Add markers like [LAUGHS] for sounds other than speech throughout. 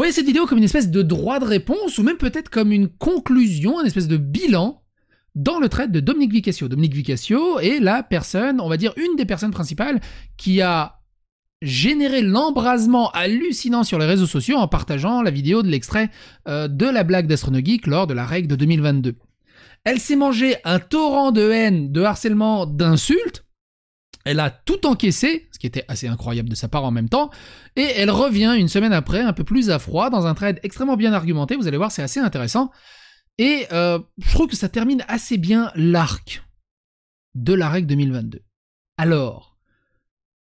Voyez cette vidéo comme une espèce de droit de réponse ou même peut-être comme une conclusion, une espèce de bilan dans le trait de Dominique Vicassio. Dominique Vicassio est la personne, on va dire une des personnes principales qui a généré l'embrasement hallucinant sur les réseaux sociaux en partageant la vidéo de l'extrait euh, de la blague d'AstronoGeek lors de la règle de 2022. Elle s'est mangée un torrent de haine, de harcèlement, d'insultes, elle a tout encaissé, ce qui était assez incroyable de sa part en même temps, et elle revient une semaine après, un peu plus à froid, dans un trade extrêmement bien argumenté, vous allez voir, c'est assez intéressant. Et euh, je trouve que ça termine assez bien l'arc de la règle 2022. Alors,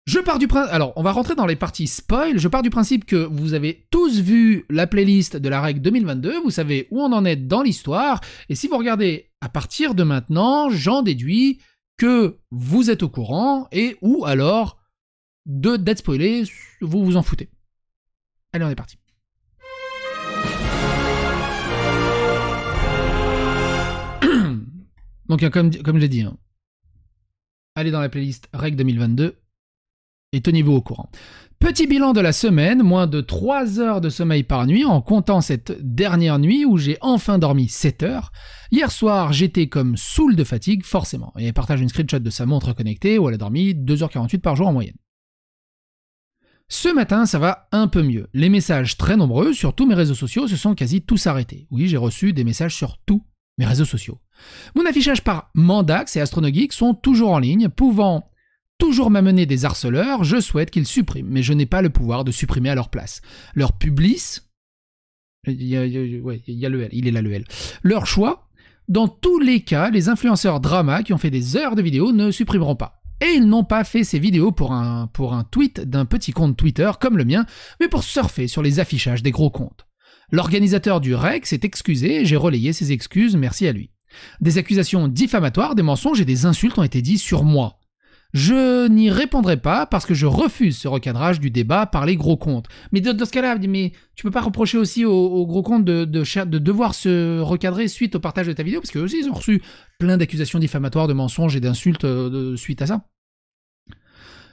je pars du principe. Alors, on va rentrer dans les parties spoil. Je pars du principe que vous avez tous vu la playlist de la règle 2022. Vous savez où on en est dans l'histoire. Et si vous regardez à partir de maintenant, j'en déduis que vous êtes au courant et ou alors de d'être spoilé, vous vous en foutez. Allez, on est parti. [CLEARS THROAT] Donc, comme, comme j'ai dit, hein. allez dans la playlist REC 2022 et tenez-vous au courant. Petit bilan de la semaine, moins de 3 heures de sommeil par nuit en comptant cette dernière nuit où j'ai enfin dormi 7 heures. Hier soir, j'étais comme saoul de fatigue, forcément, et partage une screenshot de sa montre connectée où elle a dormi 2h48 par jour en moyenne. Ce matin, ça va un peu mieux. Les messages très nombreux sur tous mes réseaux sociaux se sont quasi tous arrêtés. Oui, j'ai reçu des messages sur tous mes réseaux sociaux. Mon affichage par Mandax et AstronoGeek sont toujours en ligne, pouvant toujours m'amener des harceleurs, je souhaite qu'ils suppriment, mais je n'ai pas le pouvoir de supprimer à leur place. Leur publice, il y, a, il le il est là le L. Leur choix, dans tous les cas, les influenceurs drama qui ont fait des heures de vidéos ne supprimeront pas. Et ils n'ont pas fait ces vidéos pour un, tweet d'un petit compte Twitter comme le mien, mais pour surfer sur les affichages des gros comptes. L'organisateur du REC s'est excusé j'ai relayé ses excuses, merci à lui. Des accusations diffamatoires, des mensonges et des insultes ont été dites sur moi, je n'y répondrai pas parce que je refuse ce recadrage du débat par les gros comptes. Mais dans, ce cas-là, mais tu peux pas reprocher aussi aux, gros comptes de, de, devoir se recadrer suite au partage de ta vidéo parce que aussi ils ont reçu plein d'accusations diffamatoires, de mensonges et d'insultes euh, suite à ça.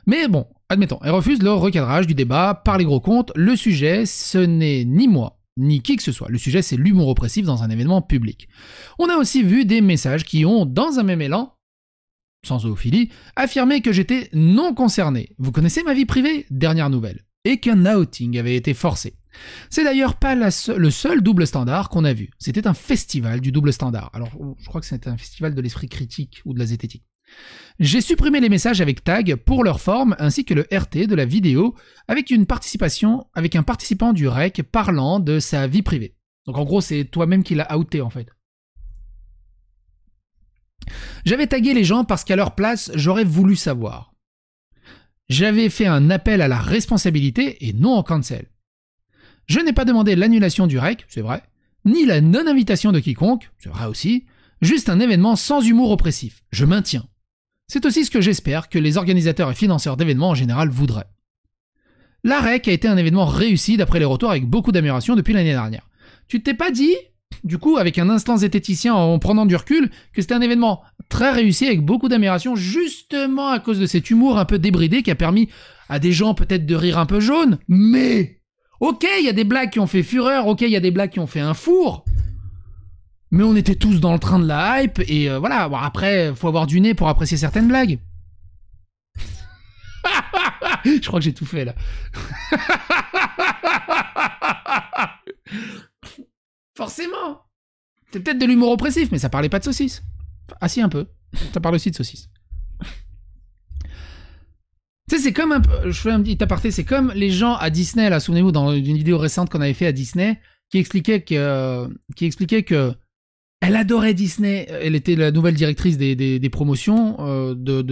Mais bon, admettons, elle refuse le recadrage du débat par les gros comptes. Le sujet, ce n'est ni moi, ni qui que ce soit. Le sujet, c'est l'humour oppressif dans un événement public. On a aussi vu des messages qui ont, dans un même élan, sans zoophilie, affirmait que j'étais non concerné. Vous connaissez ma vie privée Dernière nouvelle. Et qu'un outing avait été forcé. C'est d'ailleurs pas le seul double standard qu'on a vu. C'était un festival du double standard. Alors, je crois que c'était un festival de l'esprit critique ou de la zététique. J'ai supprimé les messages avec tag pour leur forme ainsi que le RT de la vidéo avec une participation avec un participant du REC parlant de sa vie privée. Donc en gros, c'est toi-même qui l'as outé en fait. J'avais tagué les gens parce qu'à leur place, j'aurais voulu savoir. J'avais fait un appel à la responsabilité et non au cancel. Je n'ai pas demandé l'annulation du REC, c'est vrai, ni la non-invitation de quiconque, c'est vrai aussi, juste un événement sans humour oppressif. Je maintiens. C'est aussi ce que j'espère que les organisateurs et financeurs d'événements en général voudraient. La REC a été un événement réussi d'après les retours avec beaucoup d'améliorations depuis l'année dernière. Tu t'es pas dit du coup, avec un instant zététicien en prenant du recul, que c'était un événement très réussi avec beaucoup d'améliorations, justement à cause de cet humour un peu débridé qui a permis à des gens peut-être de rire un peu jaune, mais ok, il y a des blagues qui ont fait fureur, ok, il y a des blagues qui ont fait un four, mais on était tous dans le train de la hype, et euh, voilà, bon, après, faut avoir du nez pour apprécier certaines blagues. [LAUGHS] Je crois que j'ai tout fait là. [LAUGHS] Forcément C'est peut-être de l'humour oppressif, mais ça parlait pas de saucisse. Ah si, un peu. Ça parle aussi de saucisse. Tu sais, c'est comme un je fais un petit aparté, c'est comme les gens à Disney, là, souvenez-vous, dans une vidéo récente qu'on avait fait à Disney, qui expliquait que, euh, qui expliquait que elle adorait Disney. Elle était la nouvelle directrice des, promotions du,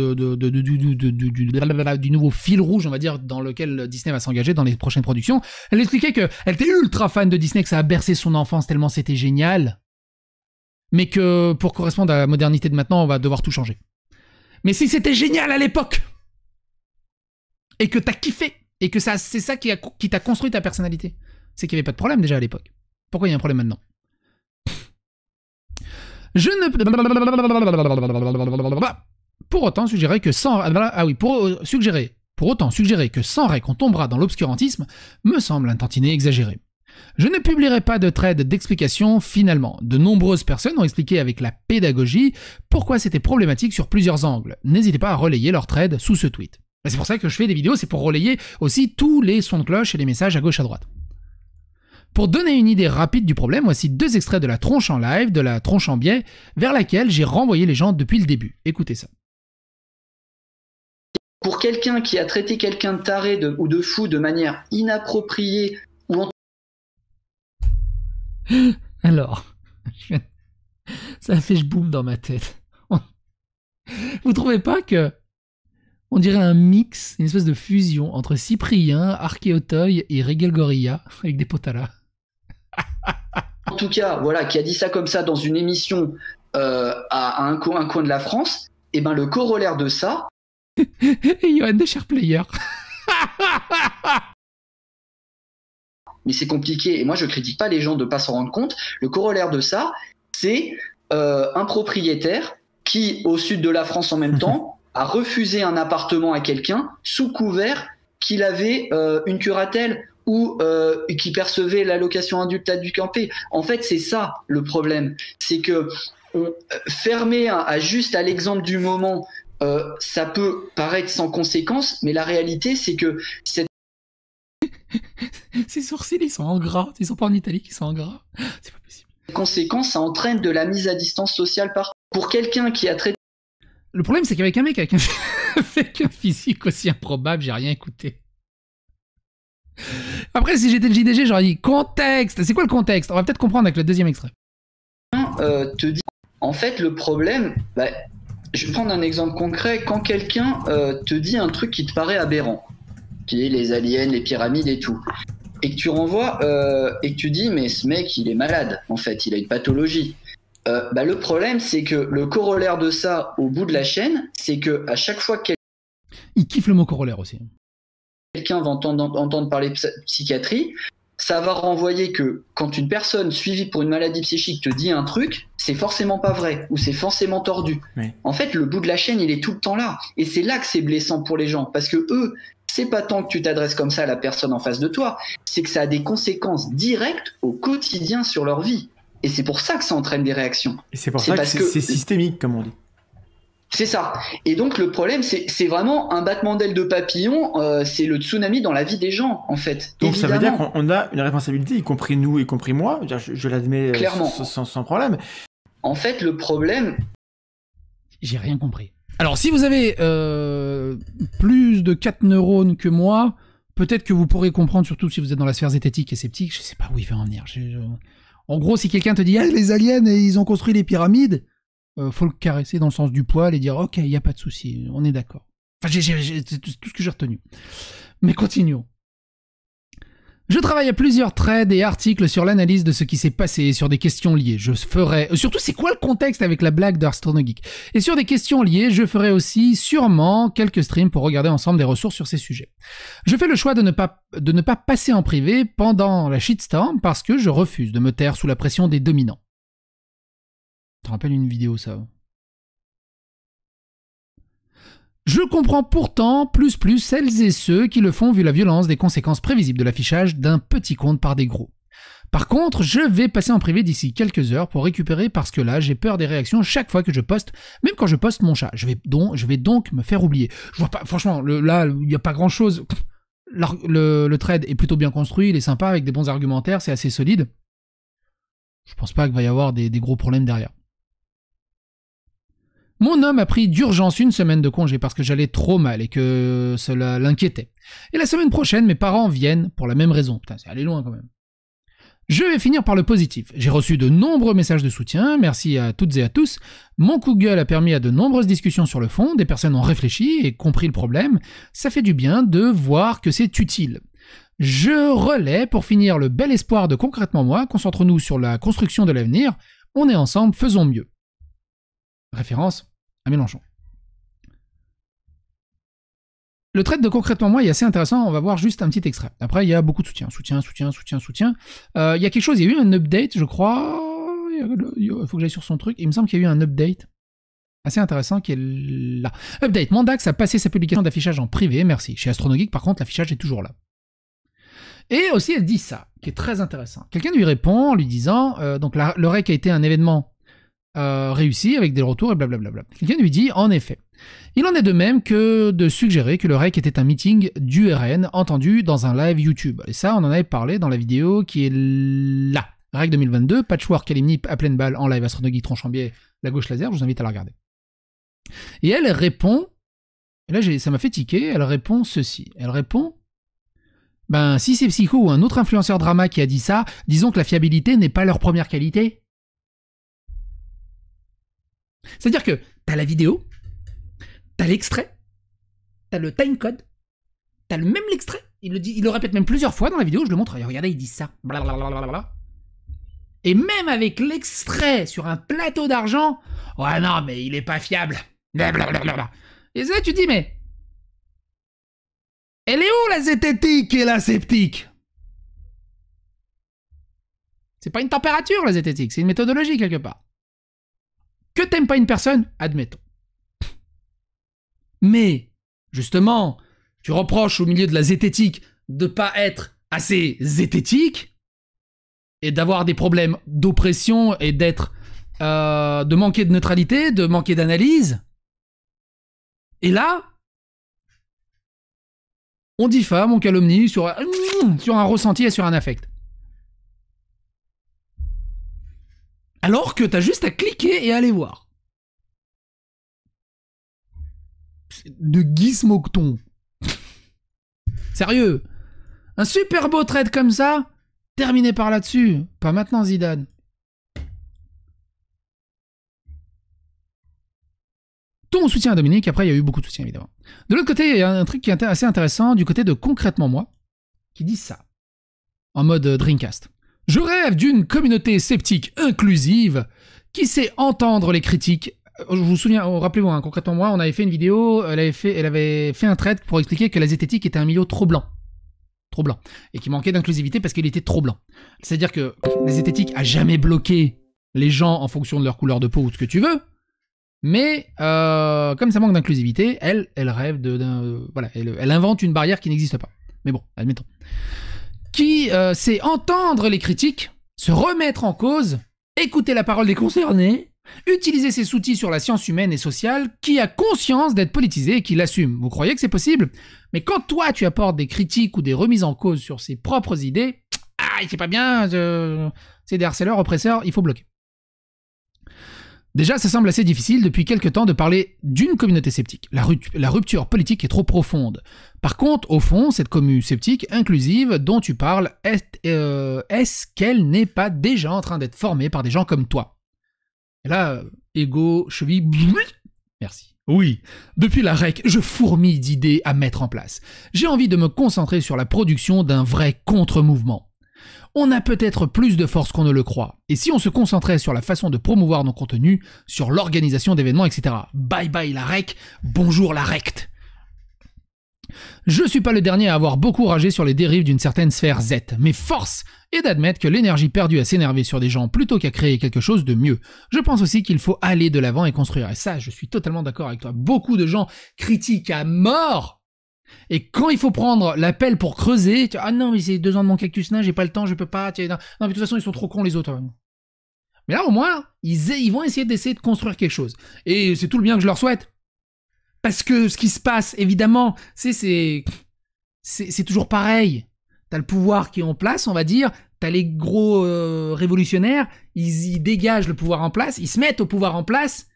nouveau fil rouge, on va dire, dans lequel Disney va s'engager dans les prochaines productions. Elle expliquait qu'elle était ultra fan de Disney, que ça a bercé son enfance tellement c'était génial, mais que pour correspondre à la modernité de maintenant, on va devoir tout changer. Mais si c'était génial à l'époque et que t'as kiffé et que ça, c'est ça qui t'a construit ta personnalité, c'est qu'il n'y avait pas de problème déjà à l'époque. Pourquoi il y a un problème maintenant je ne... Pour autant, suggérer que sans... Ah, ah oui, pour euh, suggérer... Pour autant, suggérer que sans REC on tombera dans l'obscurantisme me semble un tantinet exagéré. Je ne publierai pas de trade d'explication finalement. De nombreuses personnes ont expliqué avec la pédagogie pourquoi c'était problématique sur plusieurs angles. N'hésitez pas à relayer leurs trades sous ce tweet. C'est pour ça que je fais des vidéos, c'est pour relayer aussi tous les sons de cloche et les messages à gauche à droite. Pour donner une idée rapide du problème, voici deux extraits de la tronche en live, de la tronche en biais, vers laquelle j'ai renvoyé les gens depuis le début. Écoutez ça. Pour quelqu'un qui a traité quelqu'un de taré ou de fou de manière inappropriée ou en... [GASPS] Alors, [LAUGHS] ça fait je boum dans ma tête. [LAUGHS] Vous trouvez pas que on dirait un mix, une espèce de fusion entre Cyprien, Archéotoy et Regal Gorilla avec des potalas en tout cas, voilà, qui a dit ça comme ça dans une émission euh, à un coin, de la France, et eh ben le corollaire de ça. Yohan [LAUGHS] Johan de player. [LAUGHS] mais c'est compliqué. Et moi, je critique pas les gens de ne pas s'en rendre compte. Le corollaire de ça, c'est euh, un propriétaire qui, au sud de la France en même [LAUGHS] temps, a refusé un appartement à quelqu'un sous couvert qu'il avait euh, une curatelle ou euh, qui percevaient l'allocation du campé. En fait, c'est ça le problème. C'est que euh, fermer à, juste à l'exemple du moment, euh, ça peut paraître sans conséquence, mais la réalité, c'est que cette [LAUGHS] Ces sourcils, ils sont en gras. Ils sont pas en Italie ils sont en gras. C'est pas possible. Conséquence, ça entraîne de la mise à distance sociale par... pour quelqu'un qui a traité. Le problème, c'est qu'avec un mec avec un... [LAUGHS] avec un physique aussi improbable, j'ai rien écouté. Après, si j'étais le JDG, j'aurais dit contexte. C'est quoi le contexte On va peut-être comprendre avec le deuxième extrait. Euh, te dit, en fait, le problème, bah, je vais prendre un exemple concret. Quand quelqu'un euh, te dit un truc qui te paraît aberrant, qui est les aliens, les pyramides et tout, et que tu renvoies euh, et que tu dis, mais ce mec, il est malade, en fait, il a une pathologie. Euh, bah, le problème, c'est que le corollaire de ça, au bout de la chaîne, c'est que à chaque fois qu'il il kiffe le mot corollaire aussi quelqu'un va entendre, parler de psychiatrie, ça va renvoyer que quand une personne suivie pour une maladie psychique te dit un truc, c'est forcément pas vrai ou c'est forcément tordu. En fait, le bout de la chaîne, il est tout le temps là. Et c'est là que c'est blessant pour les gens. Parce que eux, c'est pas tant que tu t'adresses comme ça à la personne en face de toi, c'est que ça a des conséquences directes au quotidien sur leur vie. Et c'est pour ça que ça entraîne des réactions. Et c'est pour ça que c'est systémique, comme on dit. C'est ça. Et donc le problème, c'est vraiment un battement d'aile de papillon, euh, c'est le tsunami dans la vie des gens, en fait. Donc ça veut dire qu'on a une responsabilité, y compris nous, y compris moi, je, l'admets euh, sans, problème. En fait, le problème... J'ai rien compris. Alors si vous avez euh, plus de 4 neurones que moi, peut-être que vous pourrez comprendre, surtout si vous êtes dans la sphère zététique et sceptique, je sais pas où il va en venir. En gros, si quelqu'un te dit ah, les aliens, ils ont construit les pyramides, euh, faut le caresser dans le sens du poil et dire ok, il n'y a pas de souci, on est d'accord. Enfin, c'est tout ce que j'ai retenu. Mais continuons. Je travaille à plusieurs trades et articles sur l'analyse de ce qui s'est passé et sur des questions liées. Je ferai... Euh, surtout, c'est quoi le contexte avec la blague Geek? Et sur des questions liées, je ferai aussi sûrement quelques streams pour regarder ensemble des ressources sur ces sujets. Je fais le choix de ne pas, de ne pas passer en privé pendant la shitstorm parce que je refuse de me taire sous la pression des dominants rappelle une vidéo, ça. Je comprends pourtant plus plus celles et ceux qui le font vu la violence des conséquences prévisibles de l'affichage d'un petit compte par des gros. Par contre, je vais passer en privé d'ici quelques heures pour récupérer parce que là, j'ai peur des réactions chaque fois que je poste, même quand je poste mon chat. Je vais donc, me faire oublier. Je vois pas, franchement, là, il n'y a pas grand chose. Le, trade est plutôt bien construit, il est sympa avec des bons argumentaires, c'est assez solide. Je pense pas qu'il va y avoir des gros problèmes derrière. Mon homme a pris d'urgence une semaine de congé parce que j'allais trop mal et que cela l'inquiétait. Et la semaine prochaine, mes parents viennent pour la même raison. Putain, c'est allé loin quand même. Je vais finir par le positif. J'ai reçu de nombreux messages de soutien, merci à toutes et à tous. Mon Google a permis à de nombreuses discussions sur le fond, des personnes ont réfléchi et compris le problème. Ça fait du bien de voir que c'est utile. Je relais pour finir le bel espoir de concrètement moi, concentrons-nous sur la construction de l'avenir, on est ensemble, faisons mieux. Référence à Mélenchon. Le trait de concrètement moi est assez intéressant, on va voir juste un petit extrait. Après, il y a beaucoup de soutien, soutien, soutien, soutien, soutien. Euh, il y a quelque chose, il y a eu un update, je crois. Il faut que j'aille sur son truc. Il me semble qu'il y a eu un update assez intéressant qui est là. Update, Mandax a passé sa publication d'affichage en privé, merci. Chez Astronogeek, par contre, l'affichage est toujours là. Et aussi, elle dit ça, qui est très intéressant. Quelqu'un lui répond en lui disant, euh, donc le REC a été un événement euh, réussi avec des retours et blablabla. Quelqu'un lui dit en effet. Il en est de même que de suggérer que le REC était un meeting du RN entendu dans un live YouTube. Et ça, on en avait parlé dans la vidéo qui est là. REC 2022, Patchwork, Kalimni à pleine balle en live, en Tronchambier, la gauche laser, je vous invite à la regarder. Et elle répond, et là ça m'a fait tiquer, elle répond ceci. Elle répond Ben, si c'est Psycho ou un autre influenceur drama qui a dit ça, disons que la fiabilité n'est pas leur première qualité. C'est-à-dire que t'as la vidéo, t'as l'extrait, t'as le timecode, t'as le même l'extrait. Il le, dit, il le répète même plusieurs fois dans la vidéo, je le montre, regardez, il dit ça. Et même avec l'extrait sur un plateau d'argent, ouais non, mais il est pas fiable. Et là, tu dis, mais. Elle est où la zététique et la sceptique C'est pas une température, la zététique, c'est une méthodologie quelque part. Que t'aimes pas une personne, admettons. Mais, justement, tu reproches au milieu de la zététique de pas être assez zététique et d'avoir des problèmes d'oppression et d'être euh, de manquer de neutralité, de manquer d'analyse. Et là, on diffame, on calomnie sur, sur un ressenti et sur un affect. Alors que t'as juste à cliquer et aller voir. De mocton. Sérieux Un super beau trade comme ça Terminé par là-dessus. Pas maintenant, Zidane. Tout mon soutien à Dominique. Après, il y a eu beaucoup de soutien, évidemment. De l'autre côté, il y a un truc qui est assez intéressant du côté de Concrètement Moi, qui dit ça. En mode euh, Dreamcast. Je rêve d'une communauté sceptique inclusive qui sait entendre les critiques. Euh, je vous souviens, oh, rappelez-vous, hein, concrètement, moi, on avait fait une vidéo, elle avait fait, elle avait fait un trait pour expliquer que la zététique était un milieu trop blanc. Trop blanc. Et qui manquait d'inclusivité parce qu'il était trop blanc. C'est-à-dire que la zététique a jamais bloqué les gens en fonction de leur couleur de peau ou ce que tu veux. Mais euh, comme ça manque d'inclusivité, elle, elle rêve de, voilà, elle invente une barrière qui n'existe pas. Mais bon, admettons qui euh, sait entendre les critiques, se remettre en cause, écouter la parole des concernés, utiliser ses outils sur la science humaine et sociale, qui a conscience d'être politisé et qui l'assume. Vous croyez que c'est possible Mais quand toi tu apportes des critiques ou des remises en cause sur ses propres idées, ah, c'est pas bien, c'est des harceleurs, oppresseurs, il faut bloquer. Déjà, ça semble assez difficile depuis quelques temps de parler d'une communauté sceptique. La, rupture politique est trop profonde. Par contre, au fond, cette commune sceptique inclusive dont tu parles, euh, est-ce qu'elle n'est pas déjà en train d'être formée par des gens comme toi Et là, euh, ego, cheville, [LAUGHS] merci. Oui, depuis la REC, je fourmille d'idées à mettre en place. J'ai envie de me concentrer sur la production d'un vrai contre-mouvement. On a peut-être plus de force qu'on ne le croit. Et si on se concentrait sur la façon de promouvoir nos contenus, sur l'organisation d'événements, etc. Bye bye la REC, bonjour la RECT. Je suis pas le dernier à avoir beaucoup ragé sur les dérives d'une certaine sphère Z, mais force est d'admettre que l'énergie perdue à s'énerver sur des gens plutôt qu'à créer quelque chose de mieux. Je pense aussi qu'il faut aller de l'avant et construire, et ça je suis totalement d'accord avec toi. Beaucoup de gens critiquent à mort et quand il faut prendre l'appel pour creuser, tu, ah non, mais c'est deux ans de mon cactus nain, j'ai pas le temps, je peux pas. non, mais de toute façon, ils sont trop cons les autres. Hein. Mais là, au moins, ils, ils vont essayer d'essayer de construire quelque chose. Et c'est tout le bien que je leur souhaite. Parce que ce qui se passe, évidemment, c'est c'est toujours pareil. T'as le pouvoir qui est en place, on va dire. T'as les gros euh, révolutionnaires, ils, y dégagent le pouvoir en place, ils se mettent au pouvoir en place,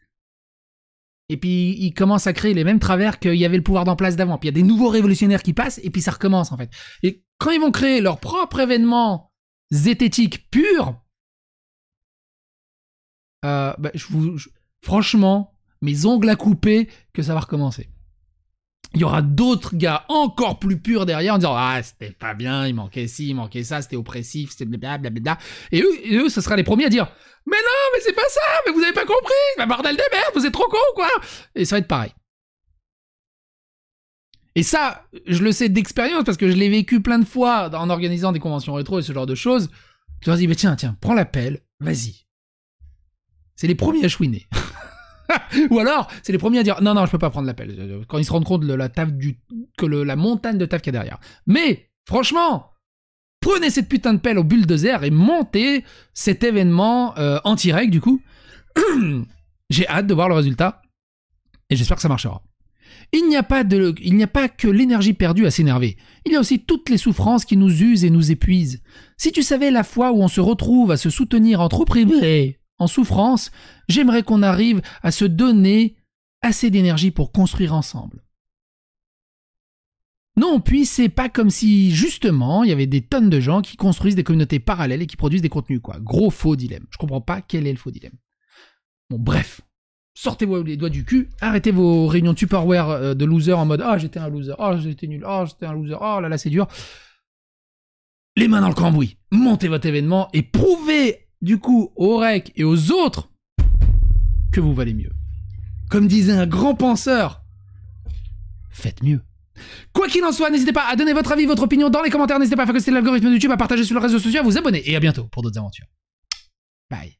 et puis ils commencent à créer les mêmes travers qu'il y avait le pouvoir d'en place d'avant. Puis il y a des nouveaux révolutionnaires qui passent, et puis ça recommence en fait. Et quand ils vont créer leur propre événement zététique pur, euh, bah, je vous, franchement, mes ongles à couper que ça va recommencer. Il y aura d'autres gars encore plus purs derrière en disant Ah, c'était pas bien, il manquait ci, il manquait ça, c'était oppressif, c'était blablabla. Et eux, et eux, ce sera les premiers à dire Mais non, mais c'est pas ça, mais vous avez pas compris, bah, bordel de merde, vous êtes trop con, quoi Et ça va être pareil. Et ça, je le sais d'expérience parce que je l'ai vécu plein de fois en organisant des conventions rétro et ce genre de choses. Tu leur dis, mais tiens, tiens, prends l'appel, vas-y. C'est les premiers à chouiner. [LAUGHS] Ou alors, c'est les premiers à dire non, non, je peux pas prendre la pelle. » Quand ils se rendent compte de la taf du, que la montagne de taf qu'il y a derrière. Mais, franchement, prenez cette putain de pelle au bulldozer et montez cet événement anti-reg, euh, du coup. [CLEARS THROAT] J'ai hâte de voir le résultat et j'espère que ça marchera. Il n'y a pas de, il n'y a pas que l'énergie perdue à s'énerver. Il y a aussi toutes les souffrances qui nous usent et nous épuisent. Si tu savais la fois où on se retrouve à se soutenir entre privés, en souffrance, j'aimerais qu'on arrive à se donner assez d'énergie pour construire ensemble. Non, puis c'est pas comme si justement il y avait des tonnes de gens qui construisent des communautés parallèles et qui produisent des contenus, quoi. Gros faux dilemme. Je comprends pas quel est le faux dilemme. Bon, bref. Sortez-vous les doigts du cul, arrêtez vos réunions Tupperware euh, de losers en mode Ah, j'étais un loser, ah, j'étais nul, ah, oh, j'étais un loser, oh là là, c'est dur. Les mains dans le cambouis, montez votre événement et prouvez du coup au REC et aux autres que vous valez mieux. Comme disait un grand penseur, faites mieux. Quoi qu'il en soit, n'hésitez pas à donner votre avis, votre opinion dans les commentaires, n'hésitez pas à faire que l'algorithme de YouTube, à partager sur les réseaux sociaux, à vous abonner et à bientôt pour d'autres aventures. Bye.